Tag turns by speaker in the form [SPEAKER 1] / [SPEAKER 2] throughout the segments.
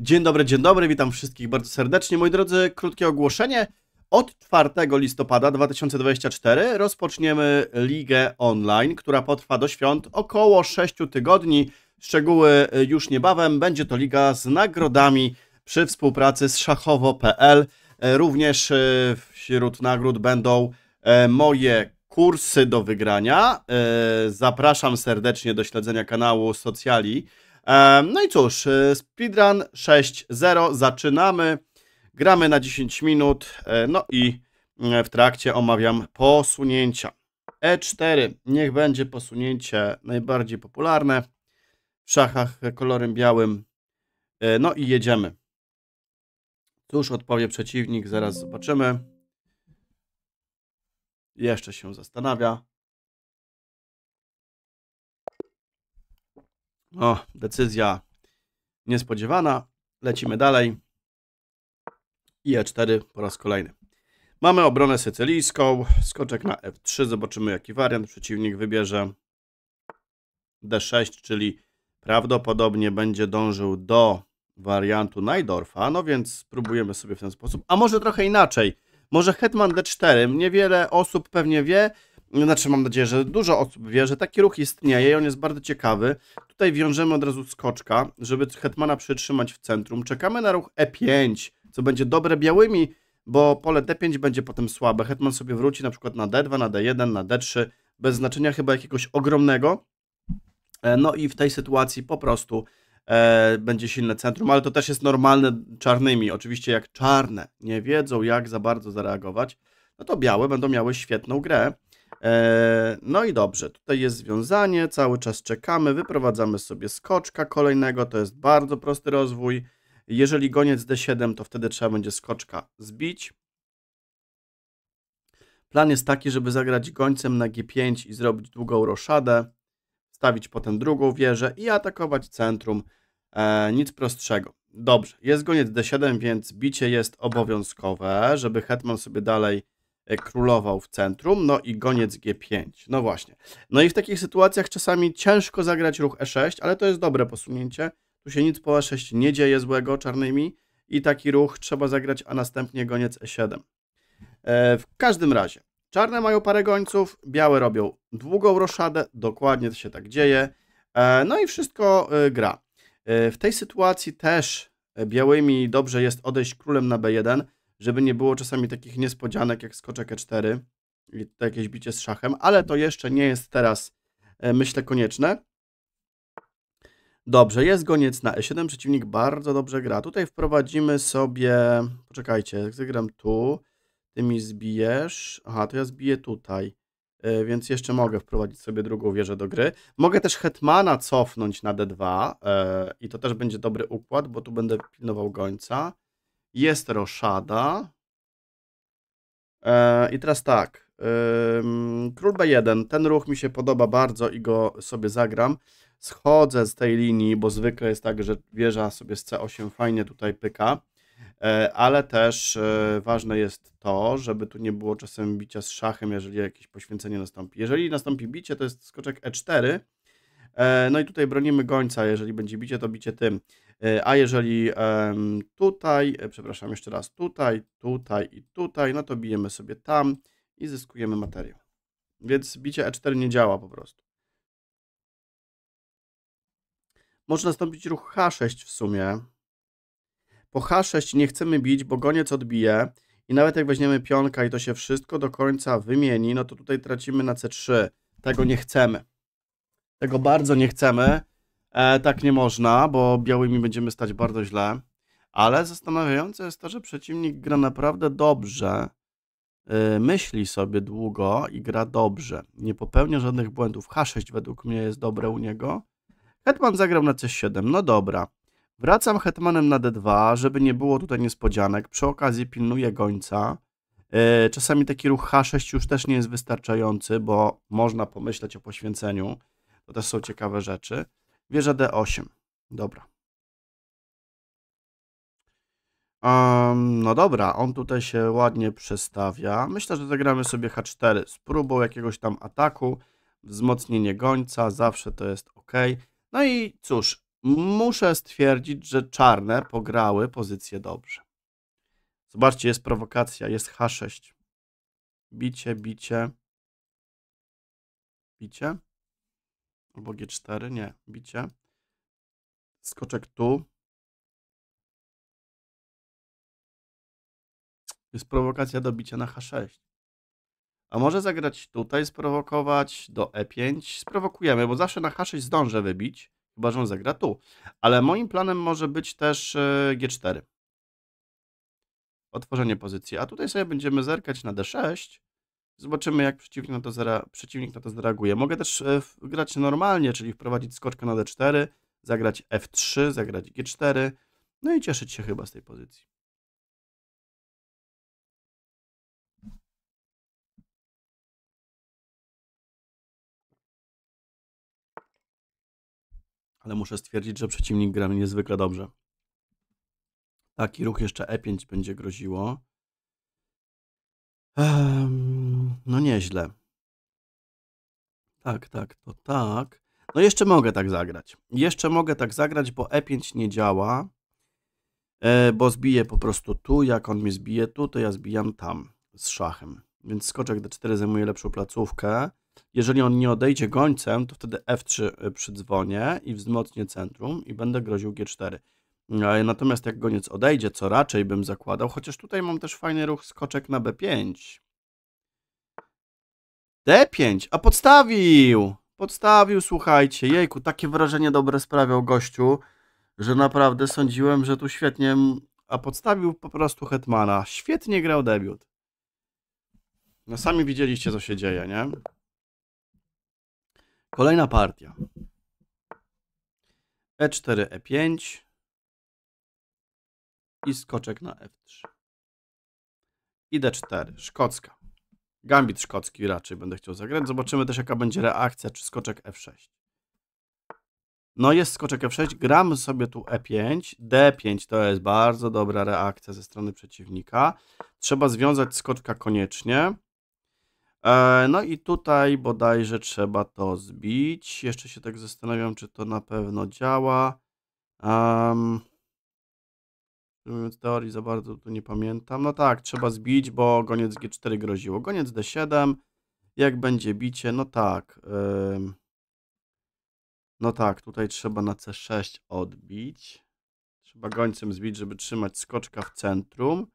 [SPEAKER 1] Dzień dobry, dzień dobry, witam wszystkich bardzo serdecznie. Moi drodzy, krótkie ogłoszenie. Od 4 listopada 2024 rozpoczniemy ligę online, która potrwa do świąt około 6 tygodni. Szczegóły e, już niebawem. Będzie to liga z nagrodami przy współpracy z szachowo.pl. E, również e, wśród nagród będą moje kursy do wygrania. Zapraszam serdecznie do śledzenia kanału Socjali. No i cóż, e, speedrun 6.0, zaczynamy, gramy na 10 minut, e, no i e, w trakcie omawiam posunięcia. E4, niech będzie posunięcie najbardziej popularne w szachach kolorem białym. No i jedziemy. Cóż odpowie przeciwnik, zaraz zobaczymy. Jeszcze się zastanawia. O, decyzja niespodziewana. Lecimy dalej. I E4 po raz kolejny. Mamy obronę sycylijską, skoczek na F3, zobaczymy jaki wariant przeciwnik wybierze. D6, czyli prawdopodobnie będzie dążył do wariantu Najdorfa, no więc spróbujemy sobie w ten sposób. A może trochę inaczej, może Hetman D4, niewiele osób pewnie wie, znaczy mam nadzieję, że dużo osób wie, że taki ruch istnieje i on jest bardzo ciekawy. Tutaj wiążemy od razu skoczka, żeby hetmana przytrzymać w centrum. Czekamy na ruch e5, co będzie dobre białymi, bo pole d5 będzie potem słabe. Hetman sobie wróci na przykład na d2, na d1, na d3, bez znaczenia chyba jakiegoś ogromnego. E, no i w tej sytuacji po prostu e, będzie silne centrum, ale to też jest normalne czarnymi. Oczywiście jak czarne nie wiedzą jak za bardzo zareagować, no to białe będą miały świetną grę. E, no i dobrze, tutaj jest związanie, cały czas czekamy, wyprowadzamy sobie skoczka kolejnego, to jest bardzo prosty rozwój. Jeżeli goniec D7, to wtedy trzeba będzie skoczka zbić. Plan jest taki, żeby zagrać gońcem na G5 i zrobić długą roszadę, stawić potem drugą wieżę i atakować centrum. E, nic prostszego. Dobrze, jest goniec D7, więc bicie jest obowiązkowe, żeby hetman sobie dalej E, królował w centrum, no i goniec G5. No właśnie. No i w takich sytuacjach czasami ciężko zagrać ruch E6, ale to jest dobre posunięcie. Tu się nic po E6 nie dzieje złego czarnymi i taki ruch trzeba zagrać, a następnie goniec E7. E, w każdym razie, czarne mają parę gońców, białe robią długą roszadę, dokładnie to się tak dzieje. E, no i wszystko e, gra. E, w tej sytuacji też e, białymi dobrze jest odejść królem na B1, żeby nie było czasami takich niespodzianek jak skoczek E4 i jakieś bicie z szachem, ale to jeszcze nie jest teraz, e, myślę, konieczne. Dobrze, jest goniec na E7, przeciwnik bardzo dobrze gra. Tutaj wprowadzimy sobie, poczekajcie, jak zagram tu, ty mi zbijesz, aha, to ja zbiję tutaj, e, więc jeszcze mogę wprowadzić sobie drugą wieżę do gry. Mogę też Hetmana cofnąć na D2 e, i to też będzie dobry układ, bo tu będę pilnował gońca. Jest roszada. E, I teraz tak. E, król B1. Ten ruch mi się podoba bardzo i go sobie zagram. Schodzę z tej linii, bo zwykle jest tak, że wieża sobie z C8 fajnie tutaj pyka. E, ale też e, ważne jest to, żeby tu nie było czasem bicia z szachem, jeżeli jakieś poświęcenie nastąpi. Jeżeli nastąpi bicie, to jest skoczek E4 E, no i tutaj bronimy gońca, jeżeli będzie bicie, to bicie tym. E, a jeżeli tutaj, e, przepraszam, jeszcze raz, tutaj, tutaj i tutaj, no to bijemy sobie tam i zyskujemy materiał. Więc bicie E4 nie działa po prostu. Może nastąpić ruch H6 w sumie. Po H6 nie chcemy bić, bo goniec odbije i nawet jak weźmiemy pionka i to się wszystko do końca wymieni, no to tutaj tracimy na C3. Tego nie chcemy. Tego bardzo nie chcemy. E, tak nie można, bo białymi będziemy stać bardzo źle. Ale zastanawiające jest to, że przeciwnik gra naprawdę dobrze, e, myśli sobie długo i gra dobrze. Nie popełnia żadnych błędów. H6 według mnie jest dobre u niego. Hetman zagrał na C7, no dobra. Wracam hetmanem na D2, żeby nie było tutaj niespodzianek. Przy okazji pilnuję gońca. E, czasami taki ruch H6 już też nie jest wystarczający, bo można pomyśleć o poświęceniu. To też są ciekawe rzeczy. Wieża D8. Dobra. Um, no dobra, on tutaj się ładnie przestawia. Myślę, że zagramy sobie H4 z próbą jakiegoś tam ataku. Wzmocnienie gońca, zawsze to jest ok. No i cóż, muszę stwierdzić, że czarne pograły pozycję dobrze. Zobaczcie, jest prowokacja, jest H6. Bicie, bicie. Bicie
[SPEAKER 2] albo G4, nie, bicie. Skoczek tu. Jest prowokacja do bicia na H6. A może zagrać tutaj, sprowokować do E5.
[SPEAKER 1] Sprowokujemy, bo zawsze na H6 zdążę wybić, chyba że on zagra tu. Ale moim planem może być też e, G4. Otworzenie pozycji. A tutaj sobie będziemy zerkać na D6 Zobaczymy, jak przeciwnik na, to zara, przeciwnik na to zareaguje. Mogę też e, grać normalnie, czyli wprowadzić skoczkę na d4, zagrać f3, zagrać g4,
[SPEAKER 2] no i cieszyć się chyba z tej pozycji. Ale muszę stwierdzić, że przeciwnik gra niezwykle dobrze.
[SPEAKER 1] Taki ruch jeszcze e5 będzie groziło no nieźle. Tak, tak, to tak. No jeszcze mogę tak zagrać. Jeszcze mogę tak zagrać, bo E5 nie działa. E, bo zbiję po prostu tu. Jak on mi zbije tu, to ja zbijam tam z szachem. Więc skoczek D4 zajmuje lepszą placówkę. Jeżeli on nie odejdzie gońcem, to wtedy F3 y, przydzwonię i wzmocnię centrum i będę groził G4. No, natomiast jak goniec odejdzie, co raczej bym zakładał, chociaż tutaj mam też fajny ruch skoczek na B5. D5, a podstawił! Podstawił, słuchajcie. Jejku, takie wrażenie dobre sprawiał gościu, że naprawdę sądziłem, że tu świetnie... A podstawił po prostu Hetmana. Świetnie grał debiut. No sami widzieliście, co się dzieje, nie? Kolejna partia. E4, E5 i skoczek na F3. I D4, szkocka. Gambit szkocki raczej będę chciał zagrać. Zobaczymy też jaka będzie reakcja, czy skoczek F6. No jest skoczek F6, gram sobie tu E5, D5 to jest bardzo dobra reakcja ze strony przeciwnika. Trzeba związać skoczka koniecznie. E, no i tutaj bodajże trzeba to zbić. Jeszcze się tak zastanawiam, czy to na pewno działa. Um, Teorii za bardzo tu nie pamiętam. No tak, trzeba zbić, bo goniec G4 groziło. Goniec D7, jak będzie bicie, no tak. No tak, tutaj trzeba na C6 odbić. Trzeba gońcem zbić, żeby trzymać skoczka w centrum.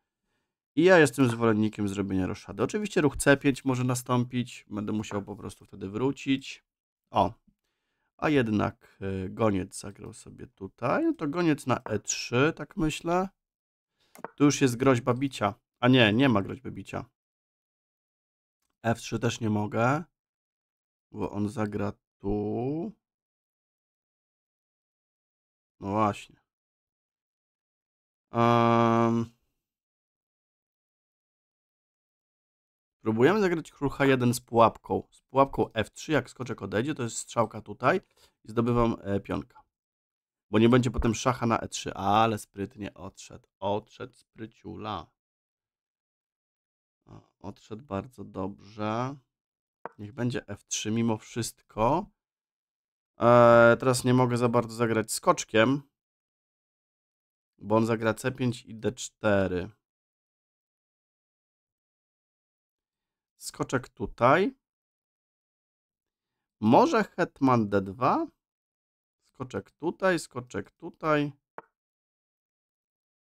[SPEAKER 1] I ja jestem zwolennikiem zrobienia roszady. Oczywiście ruch C5 może nastąpić. Będę musiał po prostu wtedy wrócić. O, a jednak y, goniec zagrał sobie tutaj. No to goniec na E3, tak myślę. Tu już jest groźba bicia. A nie, nie ma groźby bicia.
[SPEAKER 2] F3 też nie mogę, bo on zagra tu. No właśnie. Um.
[SPEAKER 1] Próbujemy zagrać król H1 z pułapką. Z pułapką F3, jak skoczek odejdzie, to jest strzałka tutaj i zdobywam e, pionka. Bo nie będzie potem szacha na E3. Ale sprytnie odszedł. Odszedł spryciula. Odszedł bardzo dobrze. Niech będzie F3 mimo wszystko. Eee, teraz nie mogę za bardzo zagrać skoczkiem,
[SPEAKER 2] bo on zagra C5 i D4. Skoczek tutaj. Może
[SPEAKER 1] Hetman D2? skoczek tutaj, skoczek tutaj.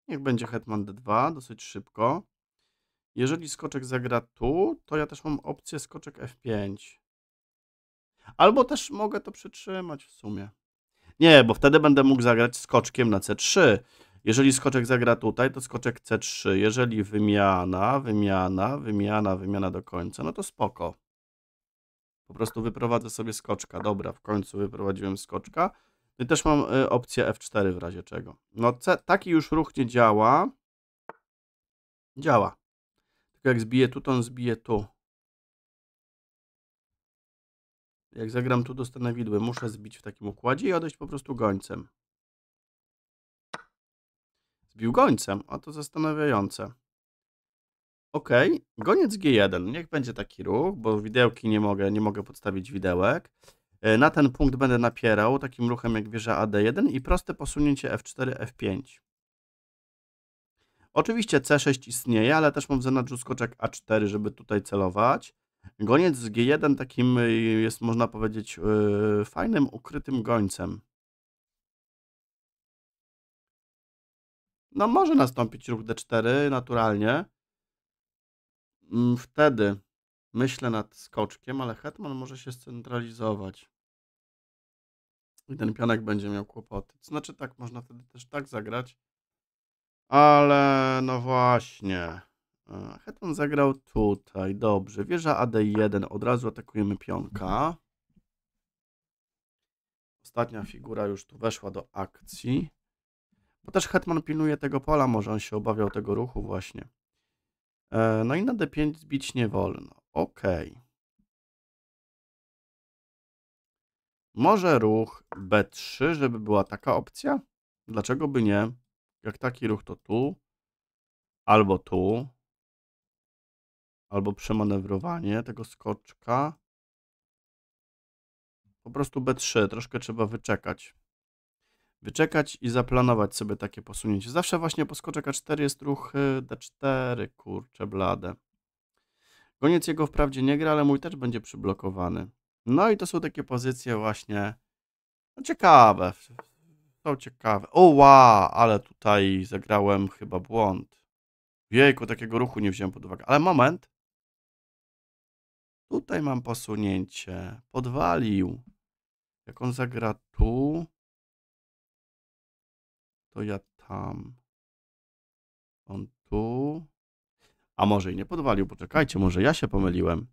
[SPEAKER 1] Niech będzie hetman d2, dosyć szybko. Jeżeli skoczek zagra tu, to ja też mam opcję skoczek f5. Albo też mogę to przytrzymać w sumie. Nie, bo wtedy będę mógł zagrać skoczkiem na c3. Jeżeli skoczek zagra tutaj, to skoczek c3. Jeżeli wymiana, wymiana, wymiana, wymiana do końca, no to spoko. Po prostu wyprowadzę sobie skoczka. Dobra, w końcu wyprowadziłem skoczka. Też mam y, opcję F4 w razie czego. No taki już ruch nie działa. Działa. Tylko jak zbiję tu, to on zbije tu. Jak zagram tu, dostanę widły. Muszę zbić w takim układzie i odejść po prostu gońcem. Zbił gońcem, a to zastanawiające. Ok, goniec G1. Niech będzie taki ruch, bo widełki nie mogę, nie mogę podstawić widełek. E, na ten punkt będę napierał takim ruchem jak wieża AD1 i proste posunięcie F4, F5. Oczywiście C6 istnieje, ale też mam w zanadrzu skoczek A4, żeby tutaj celować. Goniec z G1 takim y, jest, można powiedzieć, yy, fajnym, ukrytym gońcem. No może nastąpić ruch D4 naturalnie. Mm, wtedy Myślę nad skoczkiem, ale Hetman może się scentralizować. I ten pianek będzie miał kłopoty. Znaczy tak, można wtedy też tak zagrać. Ale no właśnie. E, Hetman zagrał tutaj. Dobrze. Wieża AD1. Od razu atakujemy pionka. Ostatnia figura już tu weszła do akcji. Bo też Hetman pilnuje tego pola. Może on się obawiał tego ruchu właśnie. E, no i na D5 zbić nie wolno. OK. Może ruch B3, żeby była taka opcja? Dlaczego by nie? Jak taki ruch to tu, albo tu, albo przemanewrowanie tego skoczka. Po prostu B3, troszkę trzeba wyczekać. Wyczekać i zaplanować sobie takie posunięcie. Zawsze właśnie po skoczek A4 jest ruch y, D4, kurcze blade. Goniec jego wprawdzie nie gra, ale mój też będzie przyblokowany. No i to są takie pozycje właśnie no ciekawe. Są ciekawe. Oła, ale tutaj zagrałem chyba błąd. Jejku, takiego ruchu nie wziąłem pod uwagę. Ale moment.
[SPEAKER 2] Tutaj mam posunięcie. Podwalił. Jak on zagra tu, to ja tam. On tu. A może i nie podwalił, poczekajcie, może ja się
[SPEAKER 1] pomyliłem.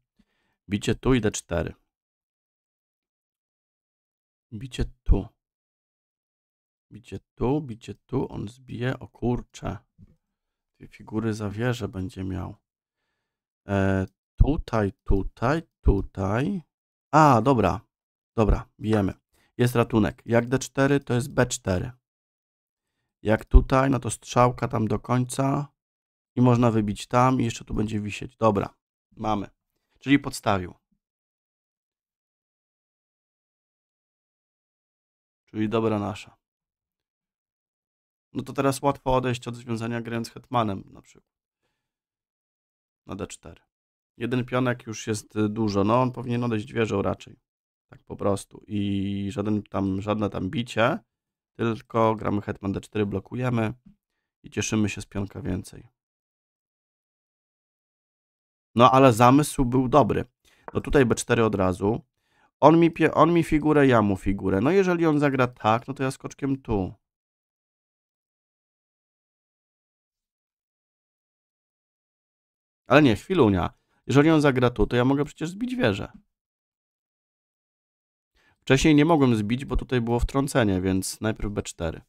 [SPEAKER 1] Bicie tu i d4. Bicie tu. Bicie tu, bicie tu, on zbije, o kurcze. Dwie figury zawierze będzie miał. E, tutaj, tutaj, tutaj. A, dobra, dobra, bijemy. Jest ratunek. Jak D4, to jest B4. Jak tutaj, no to strzałka tam do końca i można wybić tam i jeszcze tu będzie wisieć. Dobra,
[SPEAKER 2] mamy. Czyli podstawił. Czyli dobra nasza. No to
[SPEAKER 1] teraz łatwo odejść od związania grę z hetmanem na przykład. Na d4. Jeden pionek już jest y, dużo. No on powinien odejść wieżą raczej. Tak po prostu. I żaden tam, żadne tam bicie. Tylko gramy hetman d4, blokujemy i cieszymy się z pionka więcej. No ale zamysł był dobry. No tutaj B4 od razu. On mi, on mi figurę,
[SPEAKER 2] ja mu figurę. No jeżeli on zagra tak, no to ja skoczkiem tu. Ale nie, chwilunia. Jeżeli on zagra tu, to ja mogę przecież zbić wieżę. Wcześniej nie mogłem zbić, bo tutaj było wtrącenie, więc najpierw B4.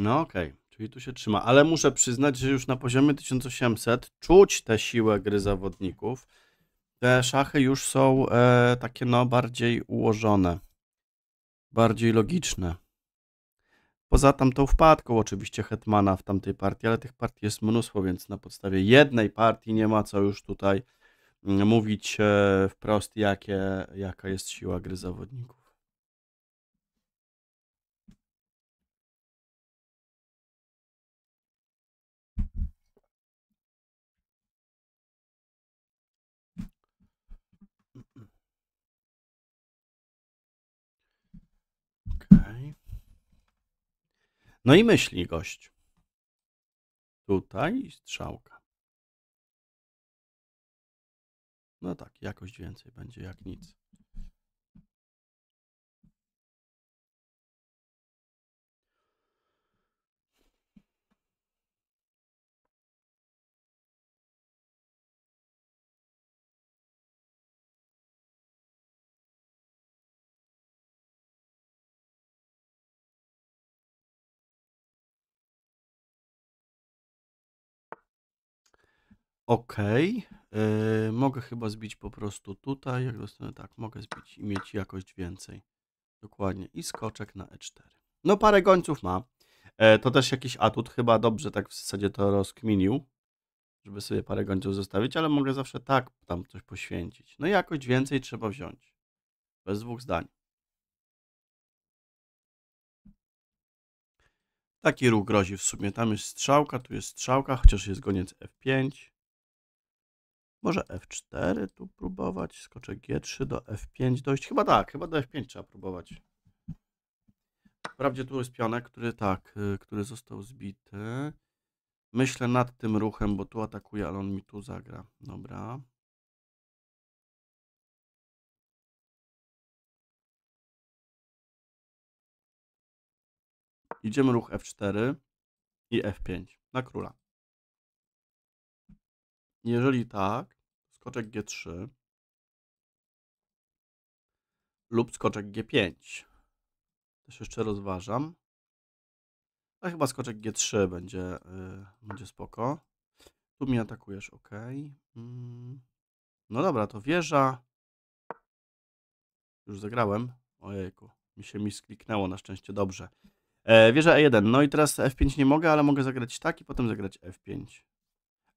[SPEAKER 2] No okej, okay. czyli tu się trzyma. Ale muszę
[SPEAKER 1] przyznać, że już na poziomie 1800 czuć tę siłę gry zawodników. Te szachy już są e, takie no bardziej ułożone, bardziej logiczne. Poza tamtą wpadką oczywiście Hetmana w tamtej partii, ale tych partii jest mnóstwo, więc na podstawie jednej partii nie ma co już tutaj mm, mówić
[SPEAKER 2] e, wprost, jakie, jaka jest siła gry zawodników. No i myśli gość. Tutaj strzałka. No tak, jakoś więcej będzie jak nic. OK. Yy, mogę chyba zbić po
[SPEAKER 1] prostu tutaj. Jak dostanę tak, mogę zbić i mieć jakość więcej. Dokładnie. I skoczek na E4. No parę gońców ma. E, to też jakiś atut. Chyba dobrze tak w zasadzie to rozkminił. Żeby sobie parę gońców zostawić, ale mogę zawsze tak tam coś poświęcić. No jakość więcej trzeba wziąć. Bez dwóch zdań. Taki ruch grozi w sumie. Tam jest strzałka, tu jest strzałka, chociaż jest goniec F5. Może F4 tu próbować, skoczę G3 do F5 dojść. Chyba tak, chyba do F5 trzeba próbować. Wprawdzie tu jest pionek, który tak, y, który został zbity.
[SPEAKER 2] Myślę nad tym ruchem, bo tu atakuje, ale on mi tu zagra. Dobra. Idziemy ruch F4 i F5 na króla. Jeżeli tak, skoczek G3 lub skoczek G5.
[SPEAKER 1] Też jeszcze rozważam. A chyba skoczek G3 będzie, yy, będzie spoko. Tu mnie atakujesz, ok.
[SPEAKER 2] Mm.
[SPEAKER 1] No dobra, to wieża. Już zagrałem. Ojejku, mi się mi skliknęło, na szczęście dobrze. E, wieża E1. No i teraz F5 nie mogę, ale mogę zagrać tak i potem zagrać F5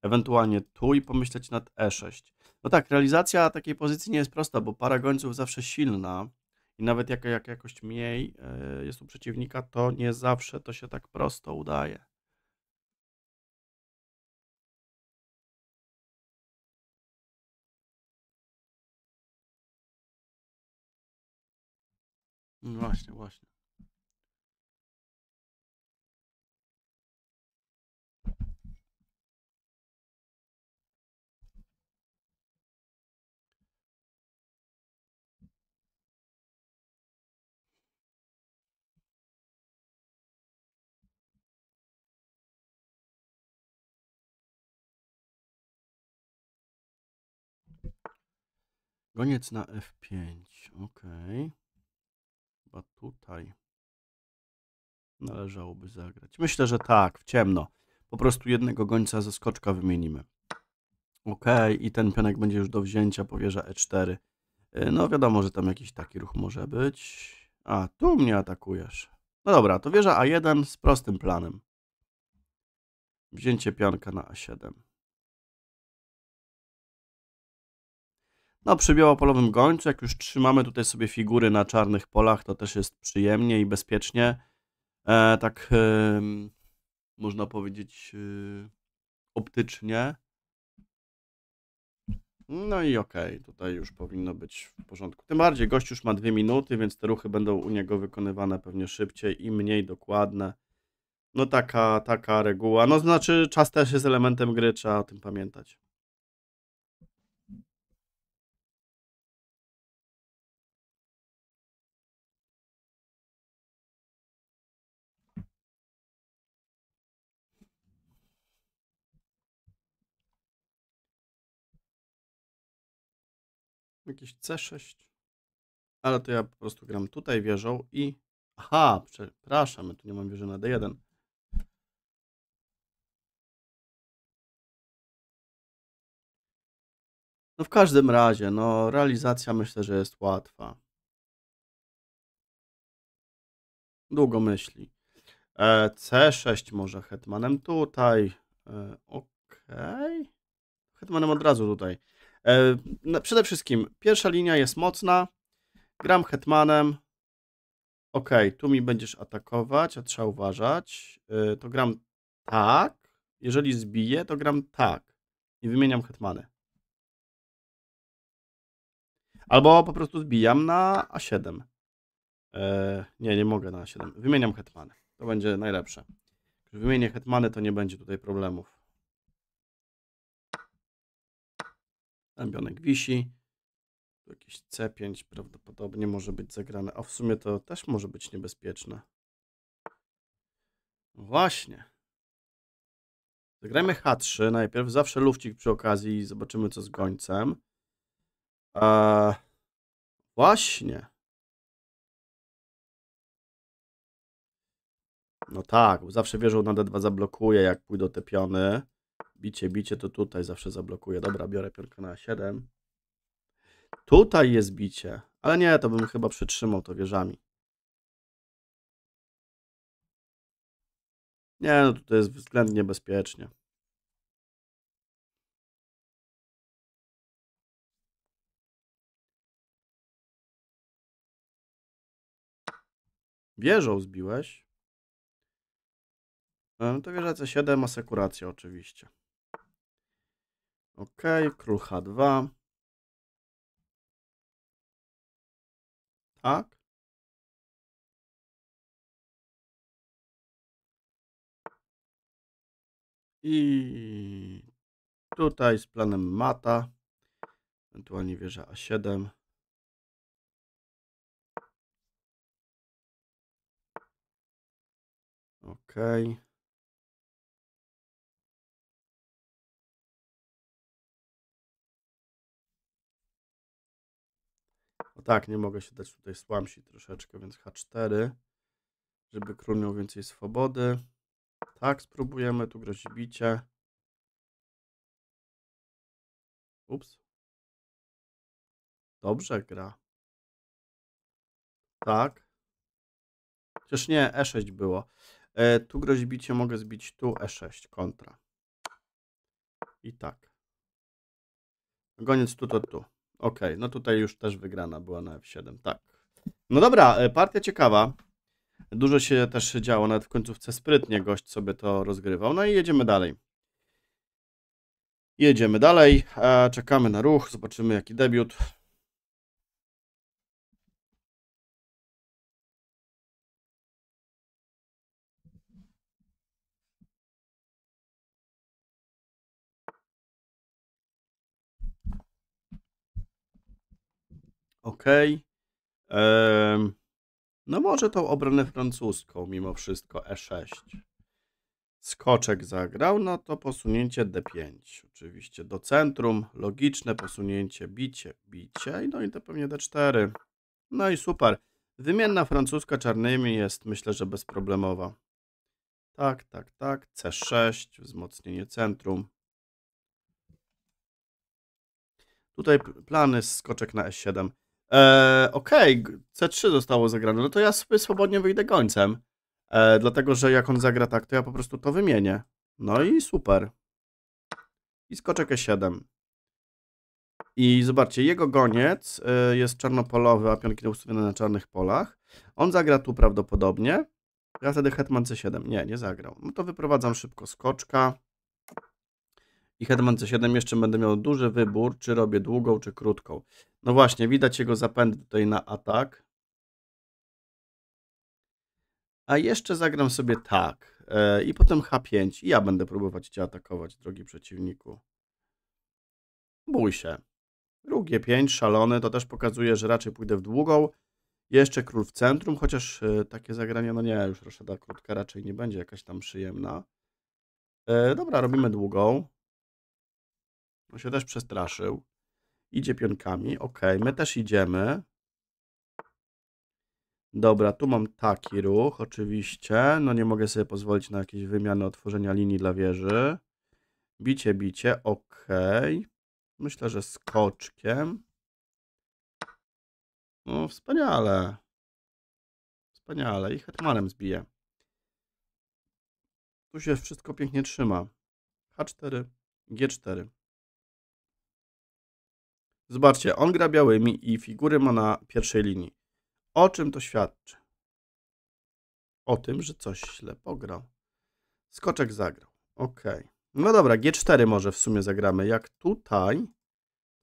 [SPEAKER 1] ewentualnie tu i pomyśleć nad E6. No tak, realizacja takiej pozycji nie jest prosta, bo para gońców zawsze silna i nawet jak, jak jakoś mniej
[SPEAKER 2] e, jest u przeciwnika, to nie zawsze to się tak prosto udaje. No właśnie, właśnie. Goniec na F5, ok. Chyba tutaj
[SPEAKER 1] należałoby zagrać. Myślę, że tak, w ciemno. Po prostu jednego gońca ze skoczka wymienimy. Ok, i ten pionek będzie już do wzięcia, powierza E4. E, no wiadomo, że tam jakiś taki ruch może być. A, tu mnie
[SPEAKER 2] atakujesz. No dobra, to wieża A1 z prostym planem. Wzięcie pionka na A7.
[SPEAKER 1] No przy białopolowym gońcu, jak już trzymamy tutaj sobie figury na czarnych polach, to też jest przyjemnie i bezpiecznie. E, tak e, można powiedzieć e, optycznie. No i okej, okay, tutaj już powinno być w porządku. Tym bardziej gość już ma dwie minuty, więc te ruchy będą u niego wykonywane pewnie szybciej i mniej dokładne. No taka, taka reguła. No znaczy
[SPEAKER 2] czas też jest elementem gry, trzeba o tym pamiętać. jakieś C6. Ale to ja po prostu gram tutaj wieżą i... Aha, przepraszam, ja tu nie mam wieży na D1. No w każdym razie, no realizacja myślę, że jest łatwa.
[SPEAKER 1] Długo myśli. E, C6 może hetmanem tutaj. E, okej. Okay. Hetmanem od razu tutaj. E, no, przede wszystkim pierwsza linia jest mocna. Gram hetmanem. Ok, tu mi będziesz atakować, a trzeba uważać. E, to gram tak. Jeżeli zbiję, to gram tak. I wymieniam hetmany. Albo po prostu zbijam na A7. Eee, nie, nie mogę na A7. Wymieniam hetmany. To będzie najlepsze. Wymienię hetmany, to nie będzie tutaj problemów. Ambionek wisi. Tu jakieś C5 prawdopodobnie może być zagrane, a w sumie to też może być niebezpieczne. Właśnie. Zagrajmy H3 najpierw. Zawsze lufcik przy okazji i zobaczymy co z gońcem.
[SPEAKER 2] Eee, właśnie. No tak, zawsze wieżą na D2 zablokuje, jak pójdą te
[SPEAKER 1] piony. Bicie, bicie to tutaj zawsze zablokuje. Dobra, biorę piórko na 7. Tutaj jest bicie. Ale nie, to bym chyba przytrzymał to wieżami.
[SPEAKER 2] Nie, no tutaj jest względnie bezpiecznie. Wieżą zbiłeś. E, no to wieża C7, asekuracja oczywiście. Ok, król H2. Tak. I tutaj z planem mata, ewentualnie wieża A7. Okej. Okay. tak, nie mogę się dać tutaj słamsi troszeczkę, więc H4, żeby król miał więcej swobody. Tak, spróbujemy, tu grozi bicie. Ups. Dobrze gra. Tak.
[SPEAKER 1] Chociaż nie, E6 było. E, tu grozi bicie, mogę zbić tu E6, kontra. I tak. Goniec tu, to tu. Okej, okay, no tutaj już też wygrana była na F7, tak. No dobra, e, partia ciekawa. Dużo się też działo, nawet w końcówce sprytnie gość sobie to rozgrywał. No i jedziemy dalej.
[SPEAKER 2] Jedziemy dalej, e, czekamy na ruch, zobaczymy jaki debiut. Ok. no może tą obronę
[SPEAKER 1] francuską mimo wszystko E6. Skoczek zagrał, no to posunięcie D5. Oczywiście do centrum, logiczne posunięcie, bicie, bicie. No i to pewnie D4. No i super. Wymienna francuska czarnymi jest myślę, że bezproblemowa. Tak, tak, tak. C6, wzmocnienie centrum. Tutaj plany skoczek na E7. E, Okej, okay, C3 zostało zagrane, no to ja sobie swobodnie wyjdę gońcem. E, dlatego, że jak on zagra tak, to ja po prostu to wymienię. No i super. I skoczek E7. I zobaczcie, jego goniec e, jest czarnopolowy, a pionki ustawione na czarnych polach. On zagra tu prawdopodobnie. Ja wtedy hetman C7. Nie, nie zagrał. No to wyprowadzam szybko skoczka i Hetman C7 jeszcze będę miał duży wybór, czy robię długą, czy krótką. No właśnie, widać jego zapęd tutaj na atak. A jeszcze zagram sobie tak. E, I potem H5. I ja będę próbować Cię atakować, drogi przeciwniku. Bój się. drugie 5 szalony, to też pokazuje, że raczej pójdę w długą. Jeszcze król w centrum, chociaż e, takie zagranie no nie, już Roszada krótka raczej nie będzie jakaś tam przyjemna. E, dobra, robimy długą. On się też przestraszył. Idzie pionkami. Ok, my też idziemy. Dobra, tu mam taki ruch, oczywiście. No nie mogę sobie pozwolić na jakieś wymiany otworzenia linii dla wieży. Bicie, bicie, ok. Myślę, że skoczkiem. No, wspaniale. Wspaniale. I hetmanem zbiję. Tu się wszystko pięknie trzyma. H4, G4. Zobaczcie, on gra białymi i figury ma na pierwszej linii. O czym to świadczy? O tym, że coś źle pograł. Skoczek zagrał. Ok. No dobra, G4 może w sumie zagramy. Jak tutaj,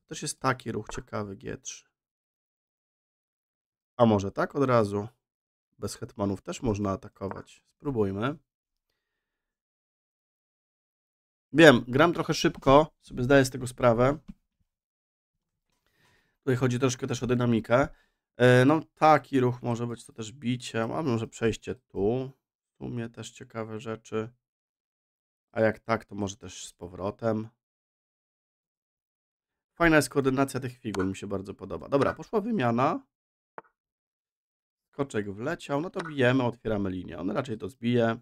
[SPEAKER 1] też jest taki ruch ciekawy, G3. A może tak od razu? Bez hetmanów też można atakować. Spróbujmy. Wiem, gram trochę szybko, sobie zdaję z tego sprawę. Tutaj chodzi troszkę też o dynamikę. E, no taki ruch może być to też bicie, a może przejście tu. W sumie też ciekawe rzeczy. A jak tak, to może też z powrotem. Fajna jest koordynacja tych figur, mi się bardzo podoba. Dobra, poszła wymiana. Koczek wleciał, no to bijemy,
[SPEAKER 2] otwieramy linię. On raczej to zbije.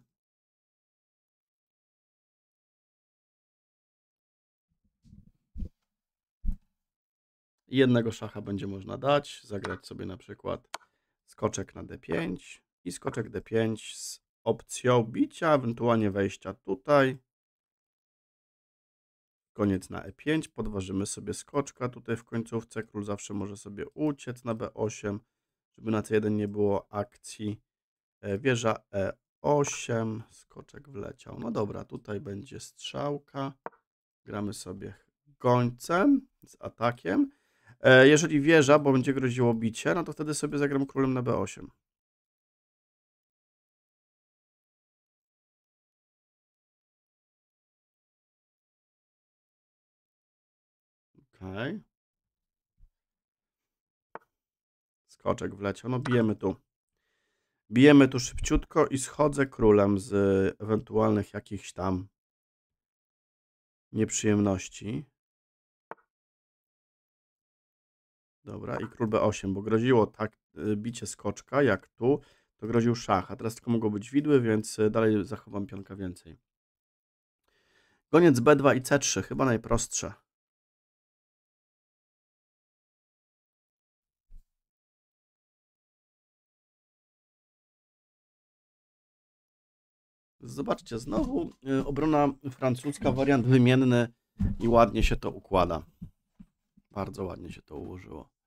[SPEAKER 2] Jednego
[SPEAKER 1] szacha będzie można dać, zagrać sobie na przykład skoczek na d5 i skoczek d5 z opcją bicia, ewentualnie wejścia tutaj. Koniec na e5, podważymy sobie skoczka tutaj w końcówce, król zawsze może sobie uciec na b8, żeby na c1 nie było akcji. E, wieża e8, skoczek wleciał. No dobra, tutaj będzie strzałka. Gramy sobie gońcem z atakiem. E,
[SPEAKER 2] jeżeli wieża, bo będzie groziło bicie, no to wtedy sobie zagram królem na b8. Okay. Skoczek wleciał. No bijemy tu. Bijemy
[SPEAKER 1] tu szybciutko i schodzę królem z ewentualnych jakichś tam nieprzyjemności. Dobra, i król b8, bo groziło tak y, bicie skoczka jak tu, to groził szach, a teraz tylko mogą być widły, więc y, dalej zachowam pionka więcej.
[SPEAKER 2] Goniec b2 i c3, chyba najprostsze. Zobaczcie, znowu y, obrona francuska, wariant
[SPEAKER 1] wymienny i ładnie się to układa. Bardzo ładnie się to ułożyło.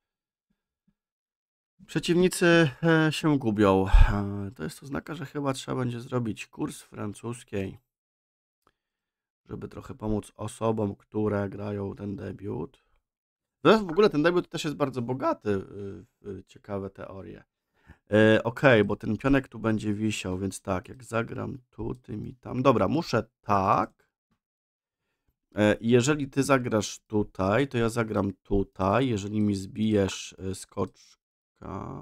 [SPEAKER 1] Przeciwnicy e, się gubią. E, to jest oznaka, że chyba trzeba będzie zrobić kurs francuskiej, żeby trochę pomóc osobom, które grają ten debiut. Zresztą w ogóle ten debiut też jest bardzo bogaty e, w ciekawe teorie. Ok, bo ten pionek tu będzie wisiał, więc tak, jak zagram tu, tym i tam. Dobra, muszę tak. Jeżeli ty zagrasz tutaj, to ja zagram tutaj. Jeżeli mi zbijesz skocz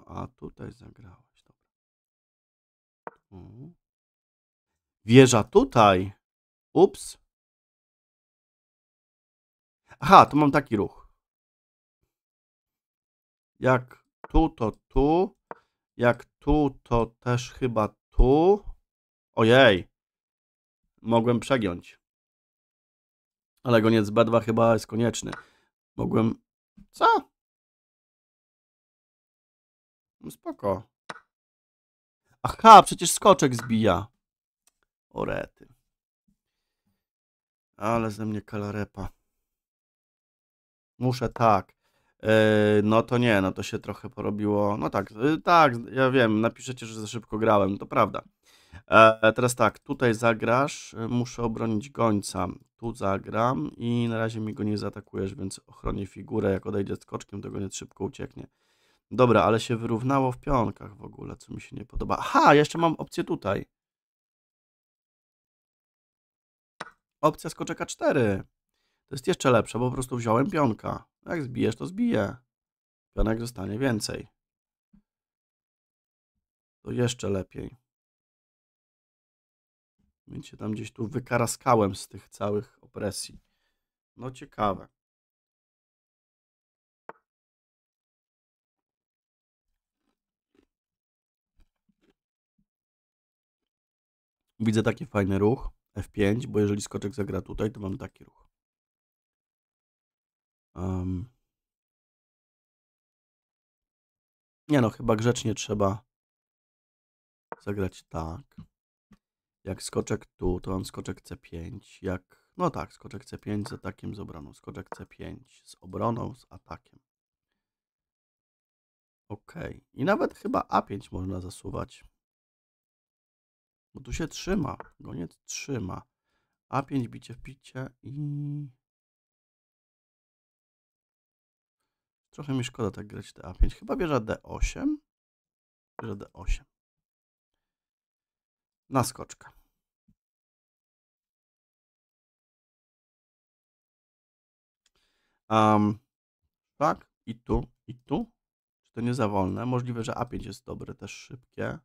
[SPEAKER 1] a tutaj zagrałeś.
[SPEAKER 2] Dobra. Tu. Wieża tutaj. Ups. Aha, tu mam taki ruch. Jak tu, to tu. Jak tu, to też
[SPEAKER 1] chyba tu. Ojej. Mogłem przegiąć.
[SPEAKER 2] Ale goniec B2 chyba jest konieczny. Mogłem... Co? No spoko. Aha, przecież skoczek zbija. Orety.
[SPEAKER 1] Ale ze mnie kalarepa. Muszę tak. Yy, no to nie, no to się trochę porobiło. No tak, yy, tak, ja wiem, napiszecie, że za szybko grałem, to prawda. E, teraz tak, tutaj zagrasz, muszę obronić gońca. Tu zagram i na razie mi go nie zaatakujesz, więc ochronię figurę. Jak odejdzie skoczkiem, to go nie szybko ucieknie. Dobra, ale się wyrównało w pionkach w ogóle, co mi się nie podoba. Aha, jeszcze mam opcję tutaj. Opcja skoczeka 4. To jest jeszcze lepsze, bo po prostu wziąłem pionka. Jak zbijesz, to zbije. Pionek zostanie więcej. To jeszcze lepiej.
[SPEAKER 2] Więc się tam gdzieś tu wykaraskałem z tych całych opresji. No ciekawe. Widzę taki fajny ruch F5, bo jeżeli skoczek zagra tutaj, to mam taki ruch. Um. Nie no, chyba grzecznie trzeba
[SPEAKER 1] zagrać tak. Jak skoczek tu, to mam skoczek C5. Jak, no tak, skoczek C5 z atakiem, z obroną. Skoczek C5 z obroną, z atakiem. Ok. I nawet chyba A5 można zasuwać.
[SPEAKER 2] Bo tu się trzyma. Goniec no trzyma. A5 bicie w picie i... Trochę mi szkoda tak grać te A5. Chyba bierze D8. Bierze D8. Na Um, tak, i tu, i tu. Czy to nie za wolne? Możliwe, że A5 jest dobre, też szybkie.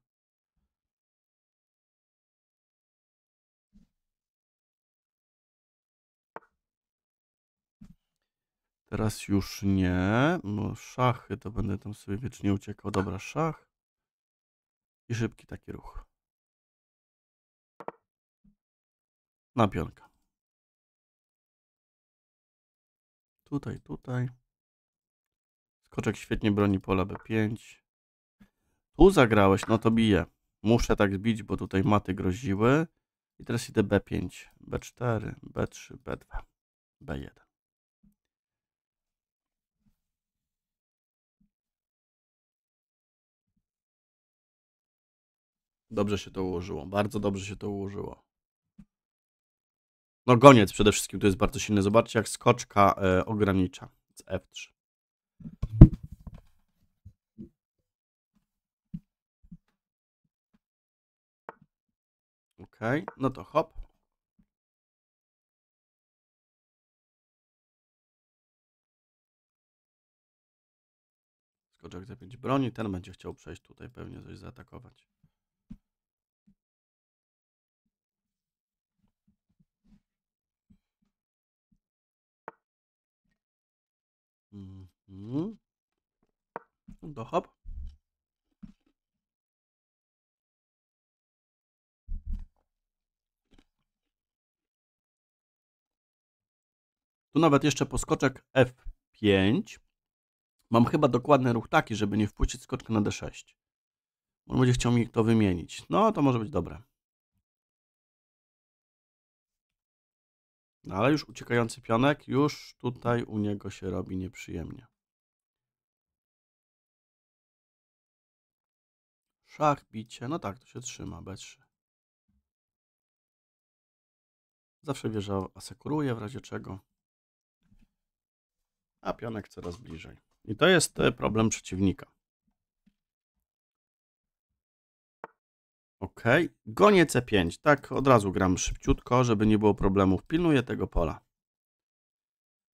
[SPEAKER 2] Teraz już nie. No, szachy to będę tam sobie wiecznie uciekał. Dobra, szach. I szybki taki ruch. Na pionka. Tutaj, tutaj. Skoczek świetnie broni pola B5. Tu zagrałeś, no to bije.
[SPEAKER 1] Muszę tak zbić, bo tutaj maty groziły. I teraz idę B5,
[SPEAKER 2] B4, B3, B2, B1. Dobrze się to ułożyło, bardzo dobrze się to ułożyło. No goniec
[SPEAKER 1] przede wszystkim to jest bardzo silny. Zobaczcie jak skoczka e, ogranicza z F3.
[SPEAKER 2] Ok, no to hop. Skoczek zapięć 5 broni, ten będzie chciał przejść tutaj pewnie coś zaatakować. Do mhm. hop. Tu nawet jeszcze poskoczek F5.
[SPEAKER 1] Mam chyba dokładny ruch taki, żeby nie wpuścić skoczka na D6. On będzie chciał mi to wymienić. No, to może być dobre. No, ale już uciekający pionek, już tutaj u niego się robi nieprzyjemnie.
[SPEAKER 2] Szach, bicie. No tak, to się trzyma. B3. Zawsze wieża
[SPEAKER 1] asekuruje w razie czego. A pionek coraz bliżej. I to jest e, problem przeciwnika. Ok. Gonię C5. Tak, od razu gram szybciutko, żeby nie było problemów. Pilnuję tego pola.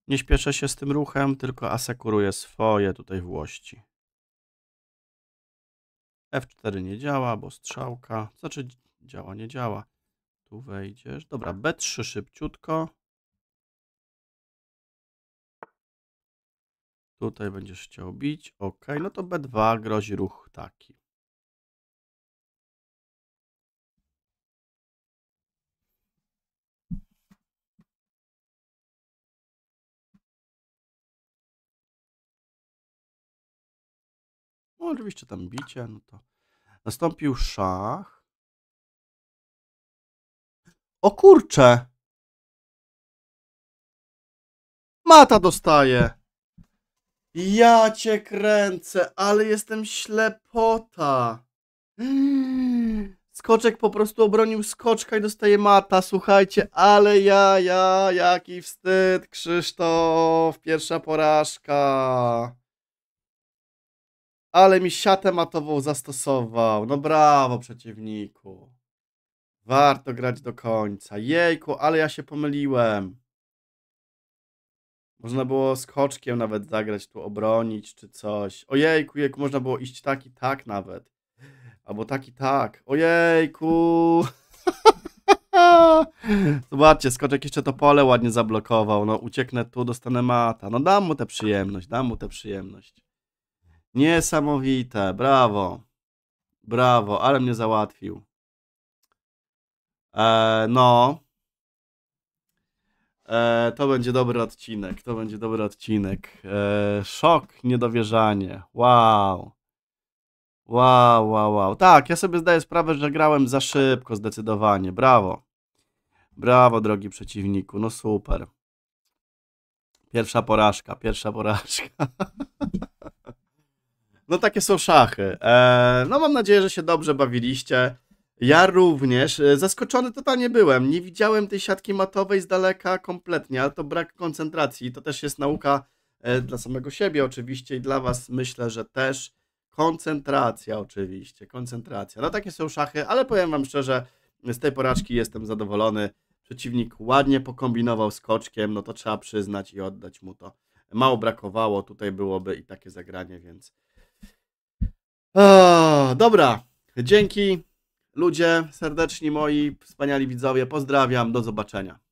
[SPEAKER 1] Nie śpieszę się z tym ruchem, tylko asekuruję swoje tutaj włości. F4 nie działa, bo strzałka. Znaczy działa, nie działa. Tu wejdziesz. Dobra, B3 szybciutko.
[SPEAKER 2] Tutaj będziesz chciał bić. Ok, no to B2 grozi ruch taki. oczywiście tam bicie, no to nastąpił szach. O kurcze! Mata dostaje! Ja
[SPEAKER 1] cię kręcę, ale jestem ślepota. Skoczek po prostu obronił skoczka i dostaje mata. Słuchajcie, ale ja, ja, jaki wstyd, Krzysztof. Pierwsza porażka. Ale mi siatę matową zastosował. No brawo przeciwniku. Warto grać do końca. Jejku, ale ja się pomyliłem. Można było skoczkiem nawet zagrać, tu obronić czy coś. Ojejku, jak można było iść tak i tak nawet. Albo tak i tak. Ojejku. Zobaczcie, skoczek jeszcze to pole ładnie zablokował. No ucieknę tu, dostanę mata. No dam mu tę przyjemność, dam mu tę przyjemność. Niesamowite, brawo. Brawo, ale mnie załatwił. E, no. E, to będzie dobry odcinek, to będzie dobry odcinek. E, szok, niedowierzanie. Wow. Wow, wow, wow. Tak, ja sobie zdaję sprawę, że grałem za szybko, zdecydowanie. Brawo. Brawo, drogi przeciwniku. No super. Pierwsza porażka, pierwsza porażka. No takie są szachy. E, no mam nadzieję, że się dobrze bawiliście. Ja również. E, zaskoczony totalnie byłem. Nie widziałem tej siatki matowej z daleka kompletnie, ale to brak koncentracji. To też jest nauka e, dla samego siebie oczywiście i dla was myślę, że też. Koncentracja oczywiście, koncentracja. No takie są szachy, ale powiem wam szczerze, z tej porażki jestem zadowolony. Przeciwnik ładnie pokombinował skoczkiem, no to trzeba przyznać i oddać mu to. Mało brakowało, tutaj byłoby i takie zagranie, więc... O, dobra, dzięki ludzie, serdeczni moi, wspaniali widzowie, pozdrawiam, do zobaczenia.